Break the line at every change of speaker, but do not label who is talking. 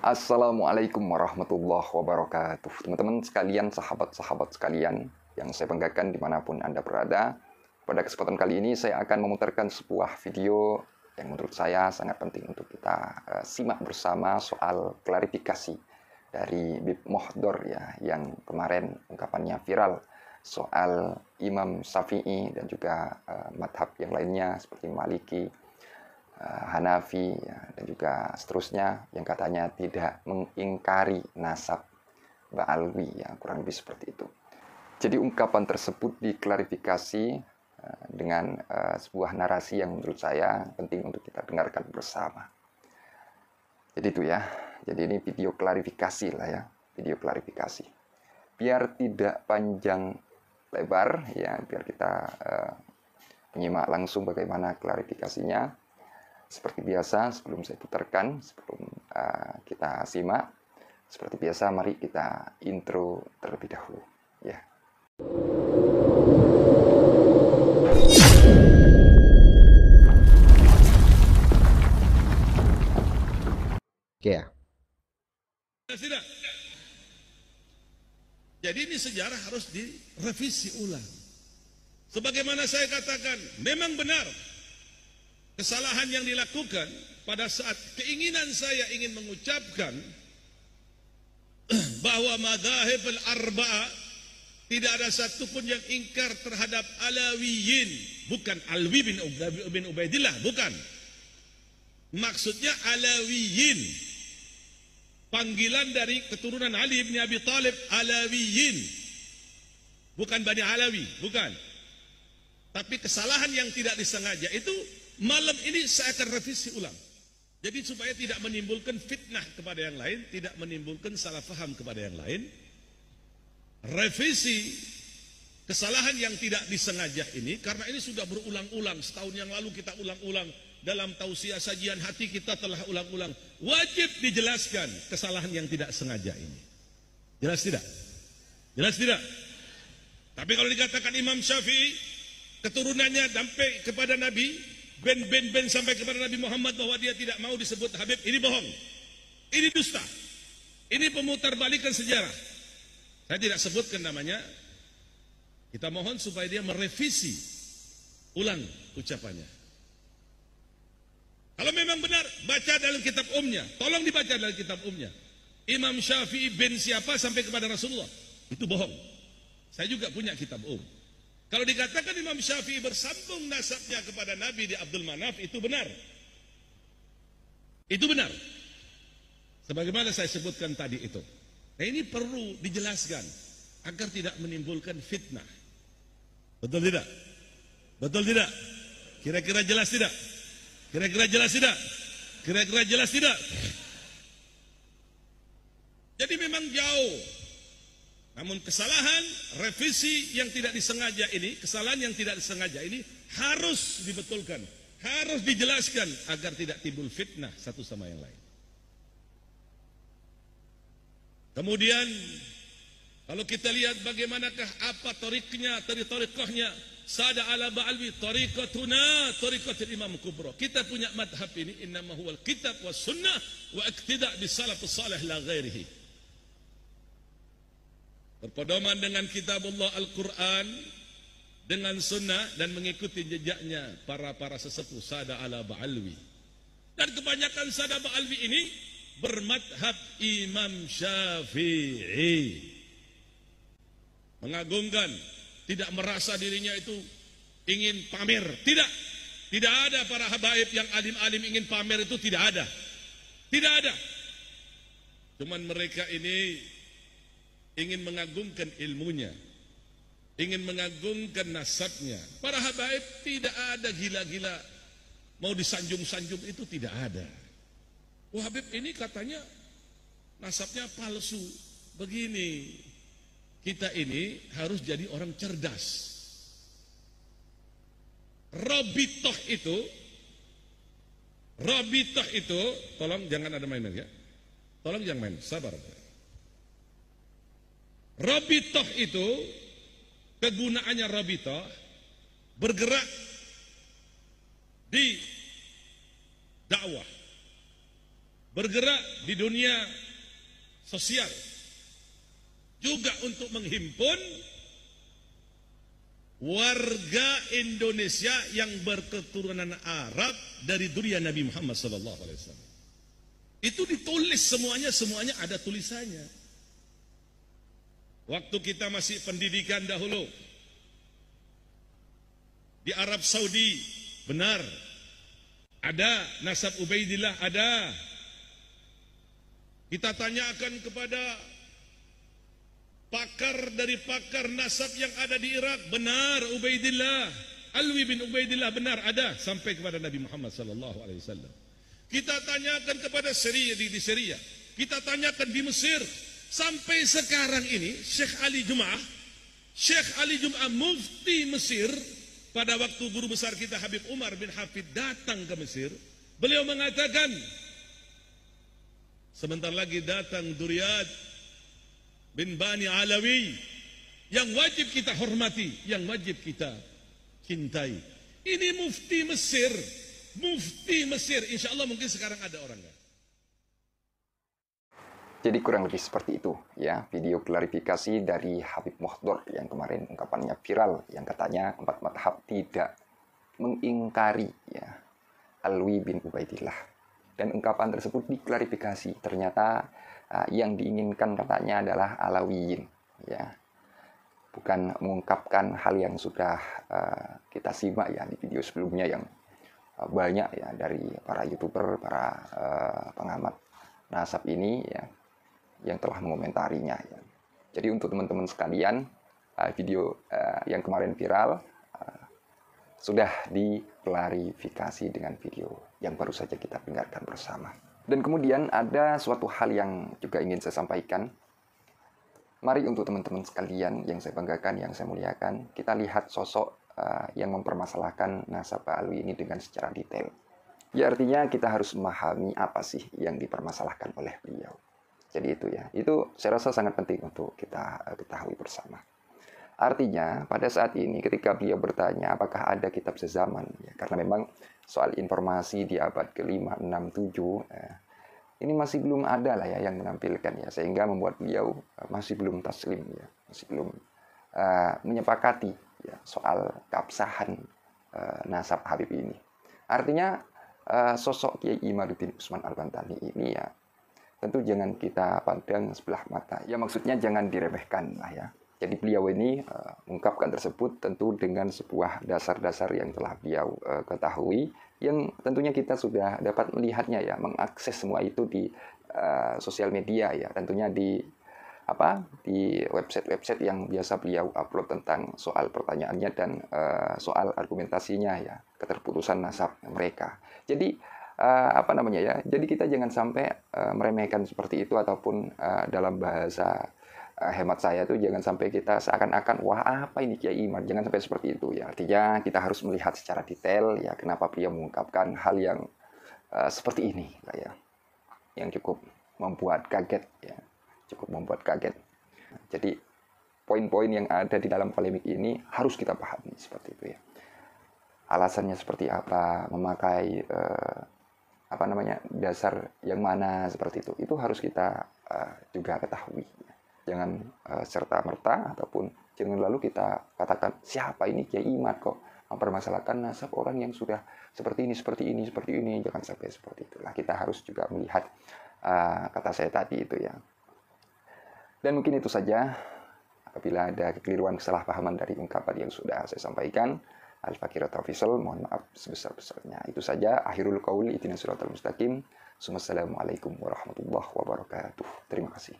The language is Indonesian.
Assalamualaikum warahmatullahi wabarakatuh. Teman-teman sekalian, sahabat-sahabat sekalian yang saya banggakan dimanapun Anda berada, pada kesempatan kali ini saya akan memutarkan sebuah video yang menurut saya sangat penting untuk kita eh, simak bersama soal klarifikasi dari Bib Mohdor ya yang kemarin ungkapannya viral soal Imam Syafi'i dan juga uh, madhab yang lainnya seperti Maliki, Eh, Hanafi ya, dan juga seterusnya yang katanya tidak mengingkari nasab Ba'alwi ya kurang lebih seperti itu. Jadi ungkapan tersebut diklarifikasi eh, dengan eh, sebuah narasi yang menurut saya penting untuk kita dengarkan bersama. Jadi itu ya. Jadi ini video klarifikasi lah ya, video klarifikasi. Biar tidak panjang lebar ya, biar kita uh, menyimak langsung bagaimana klarifikasinya. Seperti biasa, sebelum saya putarkan, sebelum uh, kita simak, seperti biasa mari kita intro terlebih dahulu, ya.
Oke ya. Jadi ini sejarah harus direvisi ulang. Sebagaimana saya katakan, memang benar Kesalahan yang dilakukan pada saat keinginan saya ingin mengucapkan bahwa madhahib al-arba'a tidak ada satupun yang ingkar terhadap alawiyin bukan alwi bin, bin ubaidillah bukan maksudnya alawiyin panggilan dari keturunan Ali bin Abi Talib alawiyin bukan Bani Alawi bukan tapi kesalahan yang tidak disengaja itu Malam ini saya akan revisi ulang. Jadi supaya tidak menimbulkan fitnah kepada yang lain, tidak menimbulkan salah faham kepada yang lain. Revisi kesalahan yang tidak disengaja ini, karena ini sudah berulang-ulang, setahun yang lalu kita ulang-ulang, dalam tausiah sajian hati kita telah ulang-ulang. Wajib dijelaskan kesalahan yang tidak sengaja ini. Jelas tidak? Jelas tidak? Tapi kalau dikatakan Imam Syafi'i, keturunannya sampai kepada Nabi, ben-ben-ben sampai kepada Nabi Muhammad bahwa dia tidak mau disebut Habib, ini bohong. Ini dusta. Ini pemutar pemutarbalikan sejarah. Saya tidak sebutkan namanya. Kita mohon supaya dia merevisi ulang ucapannya. Kalau memang benar, baca dalam kitab umnya. Tolong dibaca dalam kitab umnya. Imam Syafi'i bin siapa sampai kepada Rasulullah. Itu bohong. Saya juga punya kitab um. Kalau dikatakan Imam Syafi'i bersambung nasabnya kepada Nabi di Abdul Manaf itu benar. Itu benar. Sebagaimana saya sebutkan tadi itu. Nah ini perlu dijelaskan agar tidak menimbulkan fitnah. Betul tidak? Betul tidak? Kira-kira jelas tidak? Kira-kira jelas tidak? Kira-kira jelas tidak? Jadi memang jauh namun kesalahan revisi yang tidak disengaja ini, kesalahan yang tidak disengaja ini harus dibetulkan, harus dijelaskan agar tidak timbul fitnah satu sama yang lain. Kemudian kalau kita lihat bagaimanakah apa tariknya, tarikahnya, sada ala ba'alwi tariqatuna tariqatul imam kubro Kita punya madhab ini innama huwal kitab wa sunnah wa iqtida' bis salih la ghairihi. Berpedoman dengan Allah Al-Quran Dengan sunnah dan mengikuti jejaknya Para-para sesepuh Sada ala Ba'alwi Dan kebanyakan Sada Ba'alwi ini Bermadhab Imam Syafi'i Mengagungkan Tidak merasa dirinya itu ingin pamer Tidak Tidak ada para habaib yang alim-alim ingin pamer itu tidak ada Tidak ada Cuman mereka ini ingin mengagungkan ilmunya, ingin mengagungkan nasabnya. Para habaib tidak ada gila-gila mau disanjung-sanjung itu tidak ada. Wah oh, Habib ini katanya nasabnya palsu. Begini, kita ini harus jadi orang cerdas. Robitoh itu, Robitoh itu, tolong jangan ada main-main ya. Tolong jangan main, sabar. Rabitoh itu kegunaannya rabitoh bergerak di dakwah, bergerak di dunia sosial, juga untuk menghimpun warga Indonesia yang berketurunan Arab dari dunia Nabi Muhammad SAW. Itu ditulis semuanya, semuanya ada tulisannya. Waktu kita masih pendidikan dahulu. Di Arab Saudi, benar. Ada nasab Ubaidillah, ada. Kita tanyakan kepada pakar dari pakar nasab yang ada di Irak, benar Ubaidillah. Alwi bin Ubaidillah benar ada sampai kepada Nabi Muhammad sallallahu alaihi wasallam. Kita tanyakan kepada Syria di, di Syria. Kita tanyakan di Mesir, Sampai sekarang ini Syekh Ali Jum'ah Syekh Ali Jum'ah mufti Mesir Pada waktu guru besar kita Habib Umar bin Hafid datang ke Mesir Beliau mengatakan Sebentar lagi datang Duriyat bin Bani Alawi Yang wajib kita hormati Yang wajib kita cintai Ini mufti Mesir Mufti Mesir Insya Allah mungkin sekarang ada orang gak? Ya.
Jadi kurang lebih seperti itu ya video klarifikasi dari Habib Mohdor yang kemarin ungkapannya viral yang katanya empat madhab tidak mengingkari ya Alwi bin Ubaidillah dan ungkapan tersebut diklarifikasi ternyata uh, yang diinginkan katanya adalah Alawiyin ya bukan mengungkapkan hal yang sudah uh, kita simak ya di video sebelumnya yang uh, banyak ya dari para youtuber para uh, pengamat nasab ini ya yang telah mengomentarinya. Ya. Jadi untuk teman-teman sekalian, uh, video uh, yang kemarin viral uh, sudah diklarifikasi dengan video yang baru saja kita dengarkan bersama. Dan kemudian ada suatu hal yang juga ingin saya sampaikan. Mari untuk teman-teman sekalian yang saya banggakan, yang saya muliakan, kita lihat sosok yang mempermasalahkan nasabah Alwi ini dengan secara detail. Ya artinya kita harus memahami apa sih yang dipermasalahkan oleh beliau. Jadi itu ya, itu saya rasa sangat penting untuk kita eh, ketahui bersama. Artinya pada saat ini ketika beliau bertanya apakah ada kitab sezaman, ya, karena memang soal informasi di abad ke-5, 6, 7, ya, ini masih belum ada lah ya yang menampilkan ya, sehingga membuat beliau eh, masih belum taslim ya, masih belum uh, menyepakati ya, soal keabsahan uh, nasab Habib ini. Artinya uh, sosok Kiai Imaduddin Usman Al-Bantani ini ya tentu jangan kita pandang sebelah mata. Ya maksudnya jangan diremehkan lah ya. Jadi beliau ini uh, mengungkapkan tersebut tentu dengan sebuah dasar-dasar yang telah beliau uh, ketahui yang tentunya kita sudah dapat melihatnya ya, mengakses semua itu di uh, sosial media ya, tentunya di apa di website-website yang biasa beliau upload tentang soal pertanyaannya dan uh, soal argumentasinya ya, keterputusan nasab mereka. Jadi uh, apa namanya ya. Jadi kita jangan sampai uh, meremehkan seperti itu ataupun uh, dalam bahasa uh, hemat saya tuh jangan sampai kita seakan-akan wah apa ini Kiai Iman. Jangan sampai seperti itu ya. Artinya kita harus melihat secara detail ya kenapa pria mengungkapkan hal yang uh, seperti ini ya. Yang cukup membuat kaget ya. Cukup membuat kaget. Jadi poin-poin yang ada di dalam polemik ini harus kita pahami seperti itu ya. Alasannya seperti apa, memakai apa namanya dasar yang mana seperti itu itu harus kita uh, juga ketahui jangan uh, eh, serta merta ataupun jangan lalu kita katakan siapa ini kiai imat kok mempermasalahkan nasab orang yang sudah seperti ini seperti ini seperti ini jangan sampai seperti itulah kita harus juga melihat uh, kata saya tadi itu ya dan mungkin itu saja apabila ada kekeliruan kesalahpahaman dari ungkapan yang sudah saya sampaikan Al-Fakir atau Fisal, mohon maaf sebesar-besarnya. Itu saja, akhirul kauli itina suratul mustaqim. Assalamualaikum warahmatullahi wabarakatuh. Terima kasih.